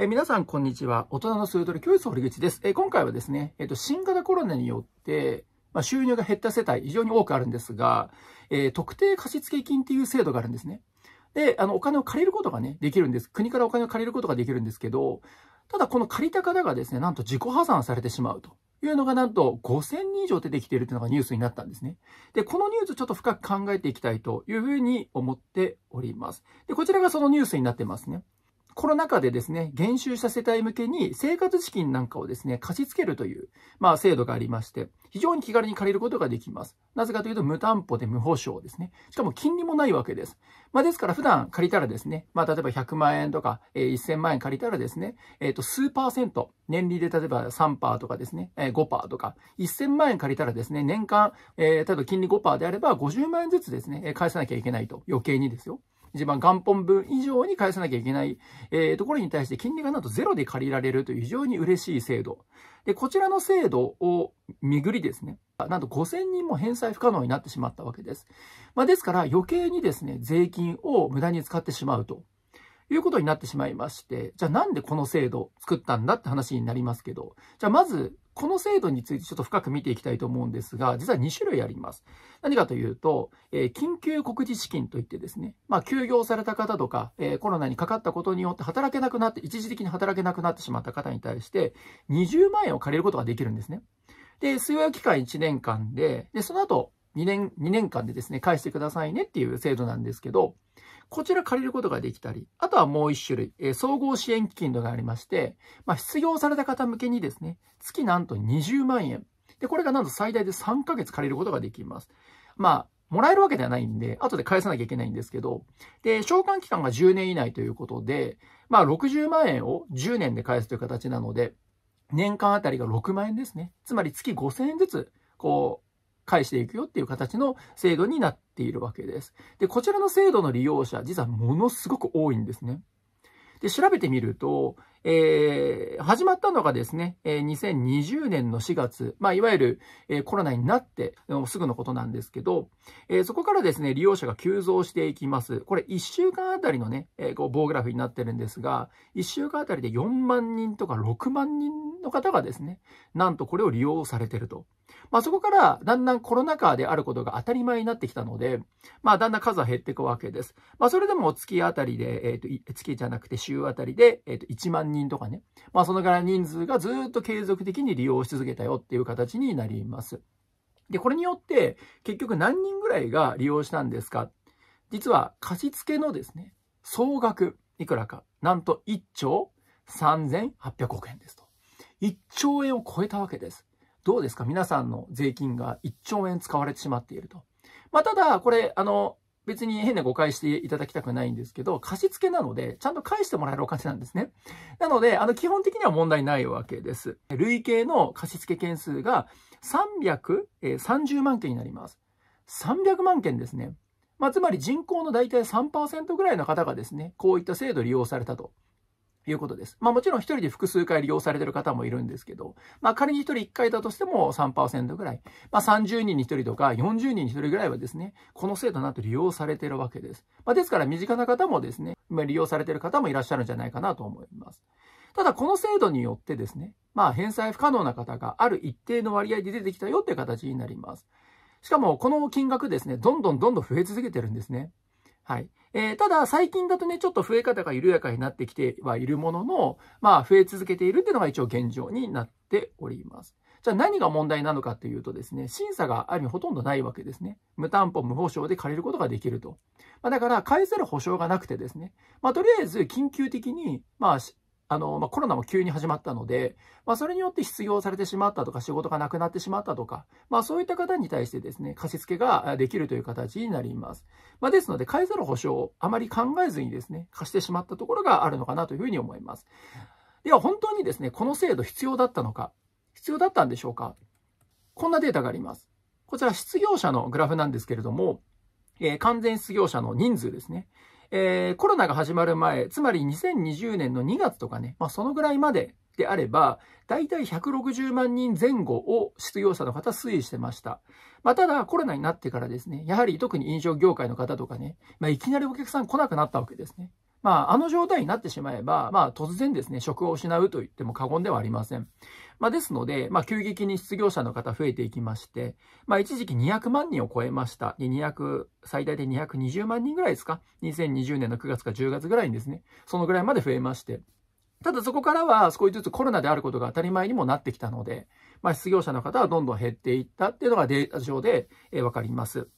え皆さん、こんにちは。大人のスート教室堀口です。え今回はですね、えっ、と、新型コロナによって、まあ、収入が減った世帯、非常に多くあるんですが、えー、特定貸付金っていう制度があるんですね。で、あの、お金を借りることがね、できるんです。国からお金を借りることができるんですけど、ただこの借りた方がですね、なんと自己破産されてしまうと。いうのがなんと5000人以上出てきているというのがニュースになったんですね。で、このニュースちょっと深く考えていきたいというふうに思っております。で、こちらがそのニュースになってますね。コロナ禍でですね、減収した世帯向けに生活資金なんかをですね、貸し付けるという、まあ制度がありまして、非常に気軽に借りることができます。なぜかというと、無担保で無保証ですね。しかも金利もないわけです。まあですから普段借りたらですね、まあ例えば100万円とか、えー、1000万円借りたらですね、えっ、ー、と、数パーセント、年利で例えば3%とかですね、えー、5%とか、1000万円借りたらですね、年間、えー、例えば金利5%であれば50万円ずつですね、返さなきゃいけないと。余計にですよ。一番元本分以上に返さなきゃいけない、えー、ところに対して金利がなんとゼロで借りられるという非常に嬉しい制度。で、こちらの制度を巡りですね、なんと5000人も返済不可能になってしまったわけです。まあ、ですから余計にですね、税金を無駄に使ってしまうと。いうことになってしまいまして、じゃあなんでこの制度作ったんだって話になりますけど、じゃあまずこの制度についてちょっと深く見ていきたいと思うんですが、実は2種類あります。何かというと、えー、緊急告示資金といってですね、まあ、休業された方とか、えー、コロナにかかったことによって働けなくなって、一時的に働けなくなってしまった方に対して、20万円を借りることができるんですね。で、水曜期間1年間で、で、その後、2年、2年間でですね、返してくださいねっていう制度なんですけど、こちら借りることができたり、あとはもう一種類、えー、総合支援基金とがありまして、まあ、失業された方向けにですね、月なんと20万円。で、これがなんと最大で3ヶ月借りることができます。まあ、もらえるわけではないんで、後で返さなきゃいけないんですけど、で、償還期間が10年以内ということで、まあ、60万円を10年で返すという形なので、年間あたりが6万円ですね。つまり月5000円ずつ、こう、返していくよっていう形の制度になっているわけです。で、こちらの制度の利用者、実はものすごく多いんですね。で、調べてみると、えー、始まったのがですね、え2020年の4月、まあ、いわゆる、えコロナになってすぐのことなんですけど、えそこからですね、利用者が急増していきます。これ1週間あたりのね、えこう棒グラフになってるんですが、1週間あたりで4万人とか6万人の方がですね、なんとこれを利用されてると。まあ、そこから、だんだんコロナ禍であることが当たり前になってきたので、まあ、だんだん数は減っていくわけです。まあ、それでも月あたりで、えー、と、月じゃなくて週あたりで、えー、と、1万人とかね。まあ、そのぐらい人数がずっと継続的に利用し続けたよっていう形になります。で、これによって、結局何人ぐらいが利用したんですか実は、貸付のですね、総額、いくらか、なんと1兆3800億円ですと。1兆円を超えたわけです。どうですか皆さんの税金が1兆円使われてしまっていると。まあ、ただ、これ、あの、別に変な誤解していただきたくないんですけど、貸付なので、ちゃんと返してもらえるお金なんですね。なので、あの、基本的には問題ないわけです。累計の貸付件数が330万件になります。300万件ですね。まあ、つまり人口の大体3%ぐらいの方がですね、こういった制度を利用されたと。いうことです。まあもちろん1人で複数回利用されてる方もいるんですけど、まあ仮に1人1回だとしても3%ぐらい、まあ30人に1人とか40人に1人ぐらいはですね、この制度なんて利用されてるわけです。まあですから身近な方もですね、今利用されてる方もいらっしゃるんじゃないかなと思います。ただこの制度によってですね、まあ返済不可能な方がある一定の割合で出てきたよって形になります。しかもこの金額ですね、どんどんどんどん増え続けてるんですね。はい。えー、ただ、最近だとね、ちょっと増え方が緩やかになってきてはいるものの、まあ、増え続けているっていうのが一応現状になっております。じゃあ何が問題なのかというとですね、審査がある意味ほとんどないわけですね。無担保、無保証で借りることができると。まあ、だから、返せる保証がなくてですね、まあ、とりあえず緊急的に、まあ、あの、まあ、コロナも急に始まったので、まあ、それによって失業されてしまったとか、仕事がなくなってしまったとか、まあ、そういった方に対してですね、貸付ができるという形になります。まあ、ですので、買いざる保証をあまり考えずにですね、貸してしまったところがあるのかなというふうに思います。では、本当にですね、この制度必要だったのか、必要だったんでしょうかこんなデータがあります。こちら、失業者のグラフなんですけれども、えー、完全失業者の人数ですね。えー、コロナが始まる前、つまり2020年の2月とかね、まあ、そのぐらいまでであれば、たい160万人前後を失業者の方推移してました。まあ、ただ、コロナになってからですね、やはり特に飲食業界の方とかね、まあ、いきなりお客さん来なくなったわけですね。まあ、あの状態になってしまえば、まあ、突然ですね、職を失うと言っても過言ではありません。まあ、ですので、まあ、急激に失業者の方増えていきまして、まあ、一時期200万人を超えました。200、最大で220万人ぐらいですか ?2020 年の9月か10月ぐらいにですね、そのぐらいまで増えまして。ただそこからは少しずつコロナであることが当たり前にもなってきたので、まあ、失業者の方はどんどん減っていったっていうのがデータ上で、えわかります。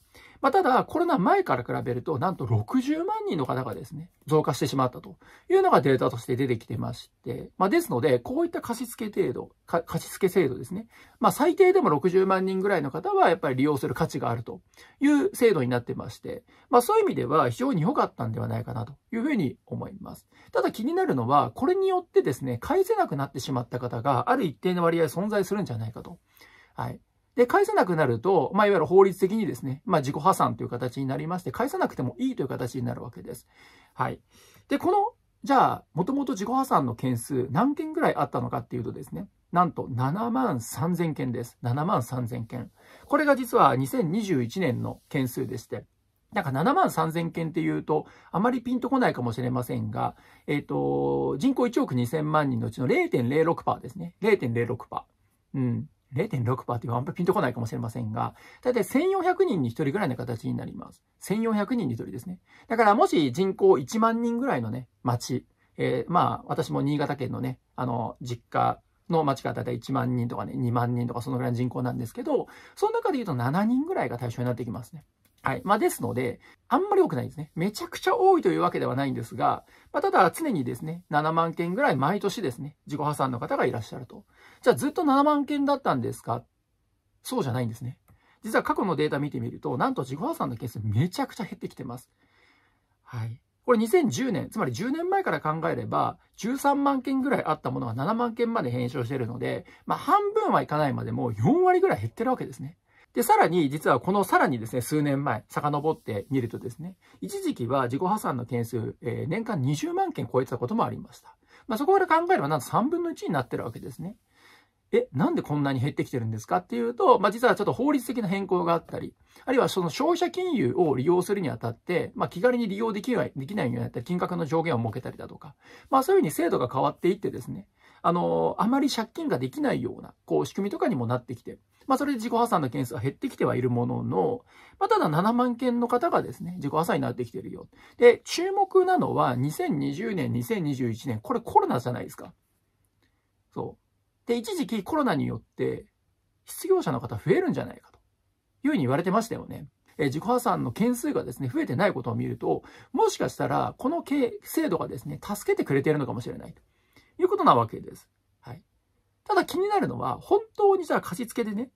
まあ、ただ、コロナ前から比べると、なんと60万人の方がですね、増加してしまったというのがデータとして出てきてまして、まあ、ですので、こういった貸付程度、貸付制度ですね。まあ、最低でも60万人ぐらいの方は、やっぱり利用する価値があるという制度になってまして、まあ、そういう意味では非常に良かったんではないかなというふうに思います。ただ気になるのは、これによってですね、返せなくなってしまった方が、ある一定の割合存在するんじゃないかと。はい。で、返せなくなると、まあ、いわゆる法律的にですね、まあ、自己破産という形になりまして、返さなくてもいいという形になるわけです。はい。で、この、じゃあ、もともと自己破産の件数、何件ぐらいあったのかっていうとですね、なんと7万3000件です。7万3000件。これが実は2021年の件数でして、なんか7万3000件っていうと、あまりピンとこないかもしれませんが、えっ、ー、と、人口1億2000万人のうちの0.06%ですね。0.06%。うん。0.6%ってあんまりピンとこないかもしれませんが、だいたい1400人に1人ぐらいの形になります。1400人に1人ですね。だからもし人口1万人ぐらいのね、町、えー、まあ、私も新潟県のね、あの、実家の町がだいたい1万人とかね、2万人とかそのぐらいの人口なんですけど、その中で言うと7人ぐらいが対象になってきますね。はい。まあ、ですので、あんまり多くないですね。めちゃくちゃ多いというわけではないんですが、まあ、ただ常にですね、7万件ぐらい毎年ですね、自己破産の方がいらっしゃると。じゃあずっと7万件だったんですかそうじゃないんですね。実は過去のデータ見てみると、なんと自己破産の件数めちゃくちゃ減ってきてます。はい。これ2010年、つまり10年前から考えれば、13万件ぐらいあったものが7万件まで減少しているので、まあ半分はいかないまでも4割ぐらい減ってるわけですね。で、さらに、実はこのさらにですね、数年前、遡ってみるとですね、一時期は自己破産の件数、えー、年間20万件超えてたこともありました。まあ、そこから考えれば、なんと3分の1になってるわけですね。え、なんでこんなに減ってきてるんですかっていうと、まあ、実はちょっと法律的な変更があったり、あるいはその消費者金融を利用するにあたって、まあ、気軽に利用できない、できないようになったり、金額の上限を設けたりだとか、まあ、そういうふうに制度が変わっていってですね、あの、あまり借金ができないような、こう、仕組みとかにもなってきて、まあ、それで自己破産の件数は減ってきてはいるものの、まあ、ただ7万件の方がですね、自己破産になってきてるよ。で、注目なのは、2020年、2021年、これコロナじゃないですか。そう。で、一時期コロナによって、失業者の方増えるんじゃないかというふうに言われてましたよね。え自己破産の件数がですね、増えてないことを見ると、もしかしたら、この制度がですね、助けてくれているのかもしれないと。いうことなわけです。はい。ただ気になるのは、本当にじゃあ貸し付けでね、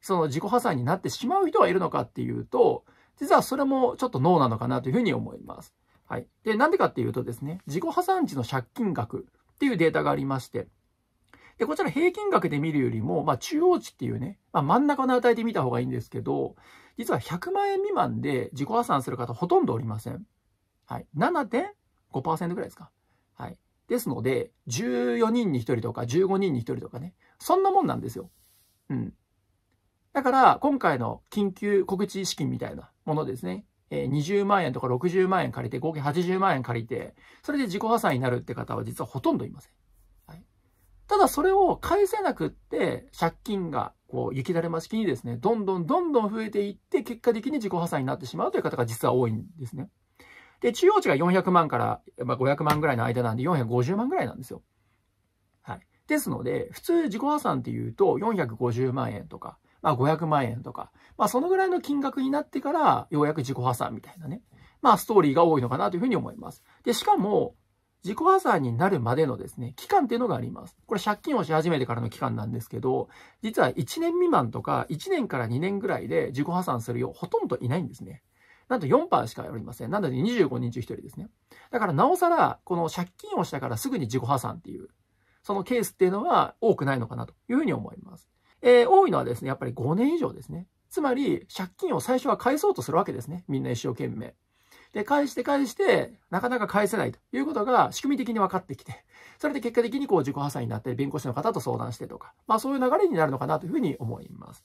その自己破産になってしまう人がいるのかっていうと、実はそれもちょっとノーなのかなというふうに思います。はい。で、なんでかっていうとですね、自己破産時の借金額っていうデータがありまして、で、こちら平均額で見るよりも、まあ、中央値っていうね、まあ、真ん中の値で見た方がいいんですけど、実は100万円未満で自己破産する方ほとんどおりません。はい。7.5%ぐらいですか。はい。ですので、14人に1人とか15人に1人とかね、そんなもんなんですよ。うん。だから、今回の緊急告知資金みたいなものですね。え20万円とか60万円借りて、合計80万円借りて、それで自己破産になるって方は実はほとんどいません。はい、ただ、それを返せなくって、借金が、こう、雪だるま式にですね、どんどんどんどん増えていって、結果的に自己破産になってしまうという方が実は多いんですね。で、中央値が400万から、ま500万ぐらいの間なんで、450万ぐらいなんですよ。はい。ですので、普通自己破産っていうと、450万円とか、まあ、500万円とか、まあ、そのぐらいの金額になってから、ようやく自己破産みたいなね、まあ、ストーリーが多いのかなというふうに思います。で、しかも、自己破産になるまでのですね、期間っていうのがあります。これ借金をし始めてからの期間なんですけど、実は1年未満とか、1年から2年ぐらいで自己破産するよ、う、ほとんどいないんですね。なんと4%しかおりません。なので25人中1人ですね。だからなおさら、この借金をしたからすぐに自己破産っていう、そのケースっていうのは多くないのかなというふうに思います。えー、多いのはですね、やっぱり5年以上ですね。つまり、借金を最初は返そうとするわけですね。みんな一生懸命。で、返して返して、なかなか返せないということが仕組み的に分かってきて、それで結果的にこう自己破産になって、弁護士の方と相談してとか、まあそういう流れになるのかなというふうに思います。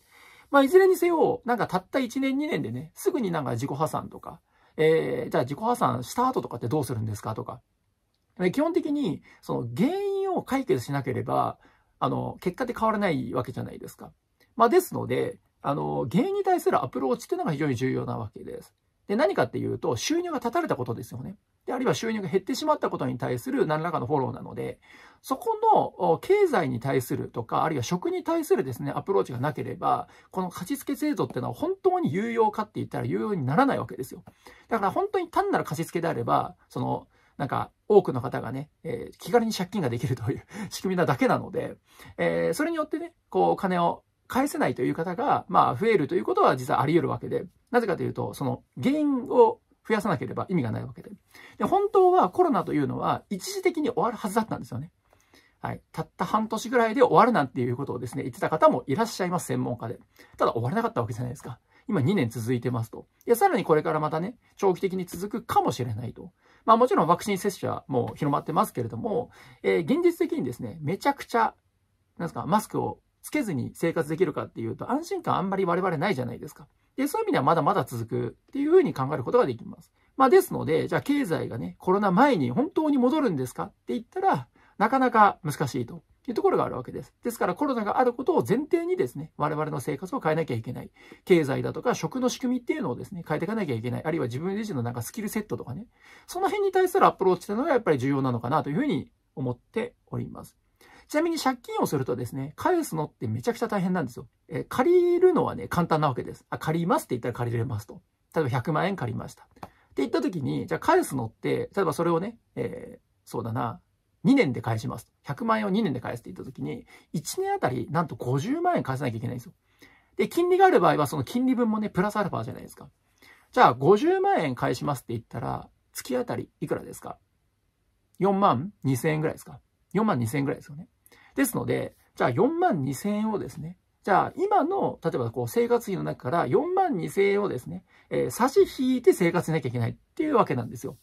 まあ、いずれにせよ、なんかたった1年2年でね、すぐになんか自己破産とか、えー、じゃあ自己破産した後とかってどうするんですかとか。基本的に、その原因を解決しなければ、あの、結果って変わらないわけじゃないですか。まあ、ですので、あの、原因に対するアプローチっていうのが非常に重要なわけです。で、何かっていうと、収入が断たれたことですよね。で、あるいは収入が減ってしまったことに対する何らかのフォローなので、そこの経済に対するとか、あるいは食に対するですね、アプローチがなければ、この貸付制度っていうのは本当に有用かって言ったら有用にならないわけですよ。だから本当に単なる貸付であれば、その、なんか、多くの方がね、えー、気軽に借金ができるという仕組みなだけなので、えー、それによってね、こう、お金を返せないという方が、まあ、増えるということは実はあり得るわけで、なぜかというと、その原因を増やさなければ意味がないわけで。で、本当はコロナというのは一時的に終わるはずだったんですよね。はい。たった半年ぐらいで終わるなんていうことをですね、言ってた方もいらっしゃいます、専門家で。ただ終わらなかったわけじゃないですか。今2年続いてますと。いや、さらにこれからまたね、長期的に続くかもしれないと。まあもちろんワクチン接種はもう広まってますけれども、えー、現実的にですね、めちゃくちゃ、なんですか、マスクをつけずに生活できるかっていうと、安心感あんまり我々ないじゃないですか。で、そういう意味ではまだまだ続くっていうふうに考えることができます。まあですので、じゃあ経済がね、コロナ前に本当に戻るんですかって言ったら、なかなか難しいというところがあるわけです。ですからコロナがあることを前提にですね、我々の生活を変えなきゃいけない。経済だとか食の仕組みっていうのをですね、変えていかなきゃいけない。あるいは自分自身のなんかスキルセットとかね、その辺に対するアプローチというのがやっぱり重要なのかなというふうに思っております。ちなみに借金をするとですね、返すのってめちゃくちゃ大変なんですよ。えー、借りるのはね、簡単なわけです。あ、借りますって言ったら借りれますと。例えば100万円借りました。って言った時に、じゃあ返すのって、例えばそれをね、えー、そうだな、2年で返します。100万円を2年で返すって言った時に、1年あたりなんと50万円返さなきゃいけないんですよ。で、金利がある場合はその金利分もね、プラスアルファじゃないですか。じゃあ50万円返しますって言ったら、月あたりいくらですか ?4 万2000円ぐらいですか ?4 万2000円ぐらいですよね。ですので、じゃあ4万2000円をですね、じゃあ今の、例えばこう生活費の中から4万2000円をですね、えー、差し引いて生活しなきゃいけないっていうわけなんですよ。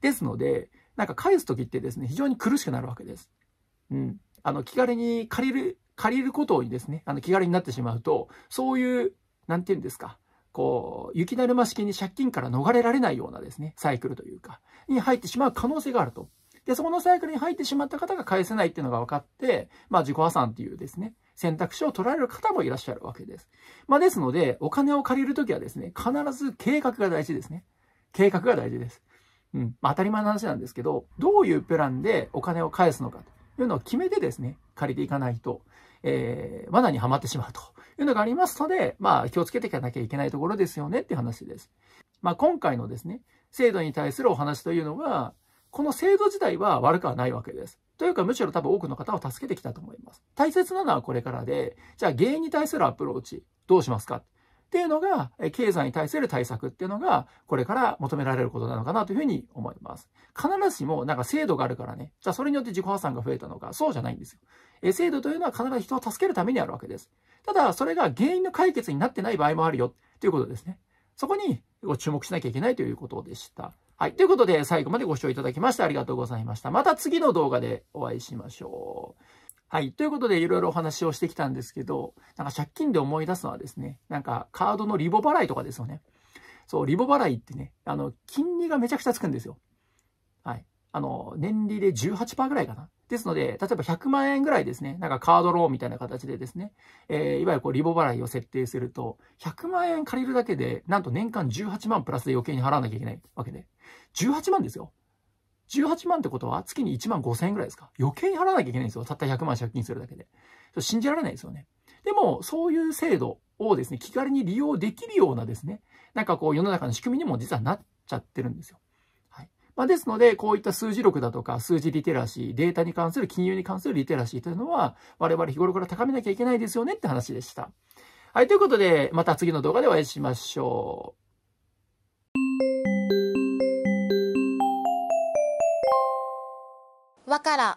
ですので、なんか返す時ってですね、非常に苦しくなるわけです。うん。あの、気軽に借りる、借りることにですね、あの、気軽になってしまうと、そういう、なんて言うんですか、こう、雪だるま式に借金から逃れられないようなですね、サイクルというか、に入ってしまう可能性があると。で、そこのサイクルに入ってしまった方が返せないっていうのが分かって、まあ自己破産っていうですね、選択肢を取られる方もいらっしゃるわけです。まあですので、お金を借りるときはですね、必ず計画が大事ですね。計画が大事です。うん。まあ当たり前の話なんですけど、どういうプランでお金を返すのかというのを決めてですね、借りていかないと、えー、罠にはまってしまうというのがありますので、まあ気をつけていかなきゃいけないところですよねっていう話です。まあ今回のですね、制度に対するお話というのは、この制度自体は悪くはないわけです。というか、むしろ多分多くの方を助けてきたと思います。大切なのはこれからで、じゃあ原因に対するアプローチ、どうしますかっていうのが、経済に対する対策っていうのが、これから求められることなのかなというふうに思います。必ずしも、なんか制度があるからね、じゃあそれによって自己破産が増えたのか、そうじゃないんですよ。え制度というのは必ず人を助けるためにあるわけです。ただ、それが原因の解決になってない場合もあるよ、ということですね。そこに、ご注目しなきゃいけないということでした。はい。ということで、最後までご視聴いただきましてありがとうございました。また次の動画でお会いしましょう。はい。ということで、いろいろお話をしてきたんですけど、なんか借金で思い出すのはですね、なんかカードのリボ払いとかですよね。そう、リボ払いってね、あの、金利がめちゃくちゃつくんですよ。はい。あの、年利で18%ぐらいかな。ですので、例えば100万円ぐらいですね、なんかカードローンみたいな形でですね、えー、いわゆるこうリボ払いを設定すると、100万円借りるだけで、なんと年間18万プラスで余計に払わなきゃいけないわけで、18万ですよ。18万ってことは月に1万5千円ぐらいですか余計に払わなきゃいけないんですよ。たった100万借金するだけで。信じられないですよね。でも、そういう制度をですね、気軽に利用できるようなですね、なんかこう世の中の仕組みにも実はなっちゃってるんですよ。まあ、ですので、こういった数字力だとか、数字リテラシー、データに関する金融に関するリテラシーというのは、我々日頃から高めなきゃいけないですよねって話でした。はい、ということで、また次の動画でお会いしましょう。わから